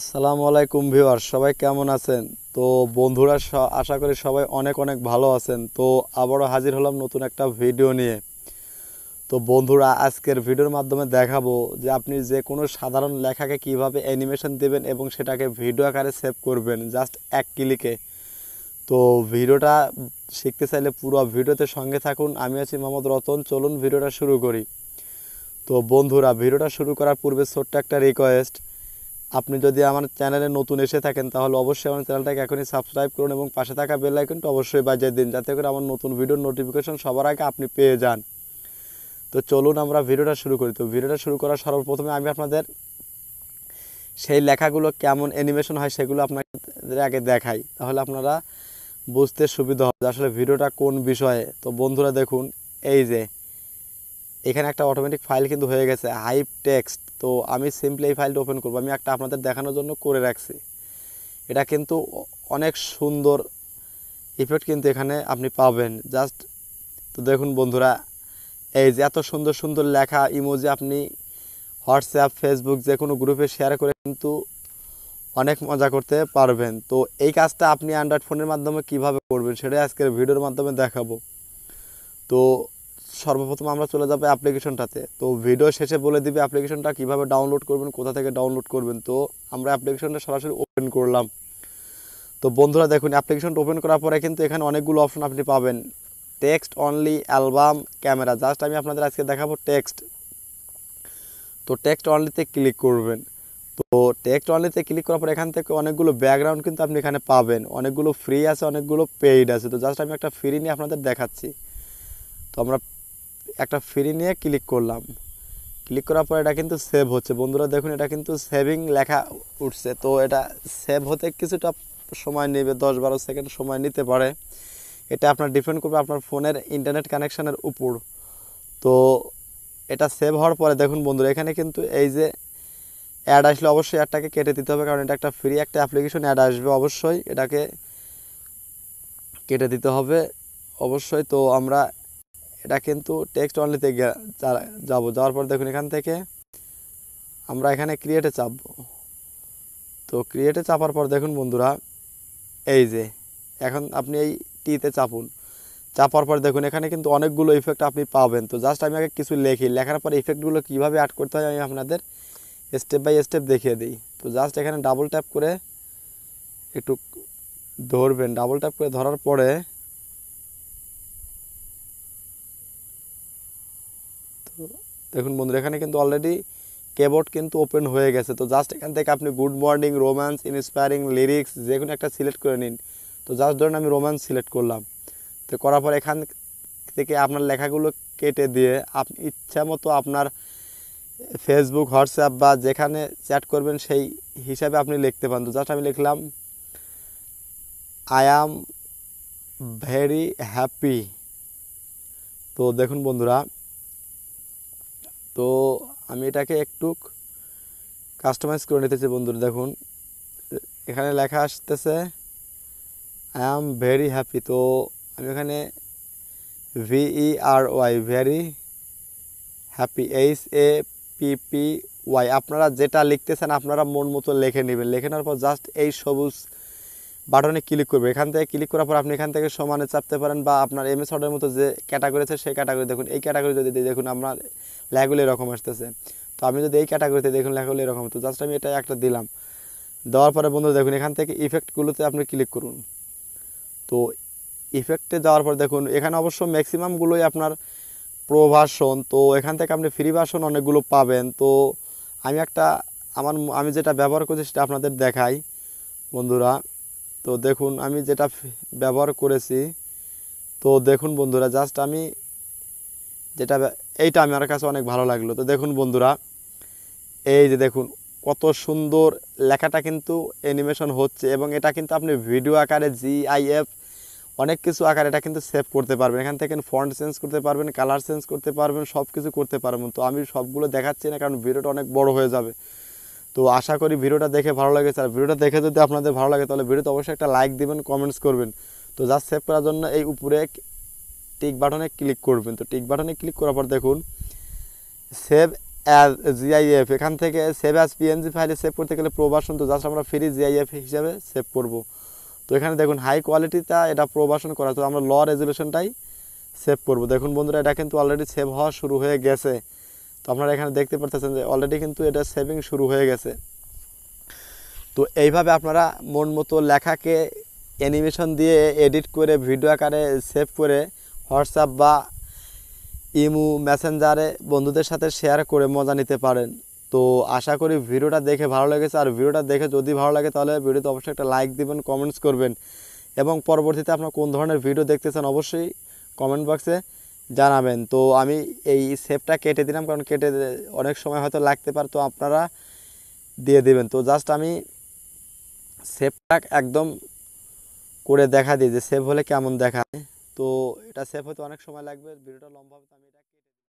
আসসালামু আলাইকুম ভিউয়ার সবাই কেমন আছেন তো বন্ধুরা আশা করি সবাই অনেক অনেক ভালো আছেন তো আবারও হাজির হলাম নতুন একটা ভিডিও নিয়ে তো বন্ধুরা আজকের ভিডিওর মাধ্যমে দেখাবো যে আপনি যে কোনো সাধারণ লেখাকে কিভাবে অ্যানিমেশন দেবেন এবং সেটাকে ভিডিও আকারে সেভ করবেন জাস্ট এক ক্লিকে তো ভিডিওটা শিখতে চাইলে পুরো ভিডিওতে সঙ্গে থাকুন আমি আছি মোহাম্মদ রতন চলুন ভিডিওটা শুরু করি তো বন্ধুরা ভিডিওটা শুরু করার পূর্বে ছোট্ট একটা রিকোয়েস্ট আপনি যদি আমার চ্যানেলে নতুন এসে থাকেন তাহলে অবশ্যই আমার চ্যানেলটাকে এখনই সাবস্ক্রাইব করুন এবং পাশে থাকা বেল আইকনটি অবশ্যই বাজিয়ে দিন যাতে করে আমার নতুন ভিডিওর নোটিফিকেশন সবার আগে আপনি পেয়ে যান তো চলুন আমরা ভিডিওটা শুরু করি তো ভিডিওটা শুরু করার সর্বপ্রথমে আমি আপনাদের সেই লেখাগুলো কেমন অ্যানিমেশন হয় সেগুলো আপনাদের আগে দেখাই তাহলে আপনারা বুঝতে সুবিধা হবে আসলে ভিডিওটা কোন বিষয়ে তো বন্ধুরা দেখুন এই যে এখানে একটা অটোমেটিক ফাইল কিন্তু হয়ে গেছে হাইপ টেক্সট তো আমি সিম্পলি এই ফাইলটা ওপেন করবো আমি একটা আপনাদের দেখানোর জন্য করে রাখছি এটা কিন্তু অনেক সুন্দর ইফেক্ট কিন্তু এখানে আপনি পাবেন জাস্ট তো দেখুন বন্ধুরা এই যে এত সুন্দর সুন্দর লেখা ইমোজি আপনি হোয়াটসঅ্যাপ ফেসবুক যে কোনো গ্রুপে শেয়ার করে কিন্তু অনেক মজা করতে পারবেন তো এই কাজটা আপনি অ্যান্ড্রয়েড ফোনের মাধ্যমে কিভাবে করবেন সেটাই আজকের ভিডিওর মাধ্যমে দেখাবো তো সর্বপ্রথম আমরা চলে যাবো অ্যাপ্লিকেশনটাতে তো ভিডিও শেষে বলে দিবে অ্যাপ্লিকেশনটা কিভাবে ডাউনলোড করবেন কোথা থেকে ডাউনলোড করবেন তো আমরা অ্যাপ্লিকেশনটা সরাসরি ওপেন করলাম তো বন্ধুরা দেখুন অ্যাপ্লিকেশনটা ওপেন করার পরে কিন্তু এখানে অনেকগুলো অপশন আপনি পাবেন text only album camera just আমি আপনাদের আজকে দেখাবো টেক্সট তো টেক্সট অনলিতে ক্লিক করবেন তো টেক্সট অনলিতে ক্লিক করার পর এখান থেকে অনেকগুলো ব্যাকগ্রাউন্ড কিন্তু আপনি এখানে পাবেন অনেকগুলো ফ্রি আছে অনেকগুলো পেইড আছে তো জাস্ট আমি একটা ফ্রি নিয়ে আপনাদের দেখাচ্ছি তো আমরা একটা ফ্রি নিয়ে ক্লিক করলাম ক্লিক করার পর এটা কিন্তু সেভ হচ্ছে বন্ধুরা দেখুন এটা কিন্তু সেভিং লেখা উঠছে তো এটা সেভ হতে কিছুটা সময় নেবে দশ বারো সেকেন্ড সময় নিতে পারে এটা আপনার ডিপেন্ড করবে আপনার ফোনের ইন্টারনেট কানেকশানের উপর তো এটা সেভ হওয়ার পরে দেখুন বন্ধুরা এখানে কিন্তু এই যে অ্যাড আসলে অবশ্যই অ্যাডটাকে কেটে দিতে হবে কারণ এটা একটা ফ্রি একটা অ্যাপ্লিকেশন অ্যাড আসবে অবশ্যই এটাকে কেটে দিতে হবে অবশ্যই তো আমরা এটা কিন্তু টেক্সট অনলিতে যাব যাওয়ার পর দেখুন এখান থেকে আমরা এখানে ক্রিয়েটে চাপবো তো ক্রিয়েটে চাপার পর দেখুন বন্ধুরা এই যে এখন আপনি এই টিতে চাপুন চাপার পর দেখুন এখানে কিন্তু অনেকগুলো ইফেক্ট আপনি পাবেন তো জাস্ট আমি আগে কিছু লেখি লেখার পর ইফেক্টগুলো কীভাবে অ্যাড করতে হয় আমি আপনাদের স্টেপ বাই স্টেপ দেখিয়ে দিই তো জাস্ট এখানে ডাবল ট্যাপ করে একটু ধরবেন ডাবল ট্যাপ করে ধরার পরে দেখুন বন্ধুরা এখানে কিন্তু অলরেডি কেবোর্ড কিন্তু ওপেন হয়ে গেছে তো জাস্ট এখান থেকে আপনি good morning romance inspiring lyrics যে কোনো একটা সিলেক্ট করে নিন তো জাস্ট ধরুন আমি রোম্যান্স সিলেক্ট করলাম তো করার পর এখান থেকে আপনার লেখাগুলো কেটে দিয়ে আপনি ইচ্ছা মতো আপনার ফেসবুক হোয়াটসঅ্যাপ বা যেখানে চ্যাট করবেন সেই হিসাবে আপনি লিখতে পারেন তো জাস্ট আমি লিখলাম আই অ্যাম ভেরি হ্যাপি তো দেখুন বন্ধুরা তো আমি এটাকে একটু কাস্টমাইজ করে নিতেছি বন্ধুরা দেখুন এখানে লেখা আসতেছে আই অ্যাম ভেরি হ্যাপি তো আমি এখানে V E R Y very happy H A P P Y আপনারা যেটা লিখতেছেন আপনারা মন মতো লেখে নেবেন লেখে নেওয়ার পর জাস্ট এই সবুজ বাটনে ক্লিক করবে এখান থেকে ক্লিক করার পর আপনি এখান থেকে সমানে চাপতে পারেন বা আপনার এম এস মতো যে ক্যাটাগরি আছে সেই ক্যাটাগরি দেখুন এই ক্যাটাগরি যদি দেখুন আপনার লেখাগুলো এরকম আসতেছে তো আমি যদি এই ক্যাটাগরিতে দেখুন লেখাগুলো এরকম তো জাস্ট আমি এটা একটা দিলাম দেওয়ার পরে বন্ধুরা দেখুন এখান থেকে ইফেক্টগুলোতে আপনি ক্লিক করুন তো ইফেক্টে যাওয়ার পর দেখুন এখানে অবশ্য ম্যাক্সিমামগুলোই আপনার প্রো ভার্সন তো এখান থেকে আপনি ফ্রি ভার্সন অনেকগুলো পাবেন তো আমি একটা আমার আমি যেটা ব্যবহার করছি সেটা আপনাদের দেখাই বন্ধুরা তো দেখুন আমি যেটা ব্যবহার করেছি তো দেখুন বন্ধুরা জাস্ট আমি যেটা এইটা আমার কাছে অনেক ভালো লাগলো তো দেখুন বন্ধুরা এই যে দেখুন কত সুন্দর লেখাটা কিন্তু অ্যানিমেশন হচ্ছে এবং এটা কিন্তু আপনি ভিডিও আকারে জিআইএফ অনেক কিছু আকারে এটা কিন্তু সেভ করতে পারবেন এখান থেকে ফন্ট চেঞ্জ করতে পারবেন কালার চেঞ্জ করতে পারবেন সব কিছু করতে পারবেন তো আমি সবগুলো দেখাচ্ছি না কারণ ভিডিওটা অনেক বড় হয়ে যাবে তো আশা করি ভিডিওটা দেখে ভালো লাগে আর ভিডিওটা দেখে যদি আপনাদের ভালো লাগে তাহলে ভিডিওতে অবশ্যই একটা লাইক দেবেন কমেন্টস করবেন তো যা সেভ করার জন্য এই উপরে টিক বাটনে ক্লিক করবেন তো টিক বাটনে ক্লিক করার পর দেখুন সেভ অ্যাজ জিআইএফ এখান থেকে সেভ অ্যাজ পিএনজি ফাইলে সেভ করতে গেলে প্রবাসন তো জাস্ট আমরা ফ্রি জিআইএফ হিসাবে সেভ করব তো এখানে দেখুন হাই কোয়ালিটিটা এটা প্রবাসন করা তো আমরা ল রেজুলেশনটাই সেভ করব দেখুন বন্ধুরা এটা কিন্তু অলরেডি সেভ হওয়া শুরু হয়ে গেছে তো আপনারা এখানে দেখতে পারতেছেন যে অলরেডি কিন্তু এটা সেভিং শুরু হয়ে গেছে তো এইভাবে আপনারা মন মতো লেখাকে অ্যানিমেশন দিয়ে এডিট করে ভিডিও আকারে সেভ করে হোয়াটসঅ্যাপ বা ইমু মেসেঞ্জারে বন্ধুদের সাথে শেয়ার করে মজা নিতে পারেন তো আশা করি ভিডিওটা দেখে ভালো লেগেছে আর ভিডিওটা দেখে যদি ভালো লাগে তাহলে ভিডিওতে অবশ্যই একটা লাইক দেবেন কমেন্টস করবেন এবং পরবর্তীতে আপনারা কোন ধরনের ভিডিও দেখতে চান অবশ্যই কমেন্ট বক্সে জানাবেন তো আমি এই সেপটা কেটে দিলাম কারণ কেটে অনেক সময় হয়তো লাগতে পারে তো আপনারা দিয়ে দেবেন তো জাস্ট আমি সেপটা একদম করে দেখা দিই যে সেভ হলে কেমন দেখায় তো এটা সেফ হতে অনেক সময় লাগবে ভিডিওটা লম্বা হবে তো আমি এটা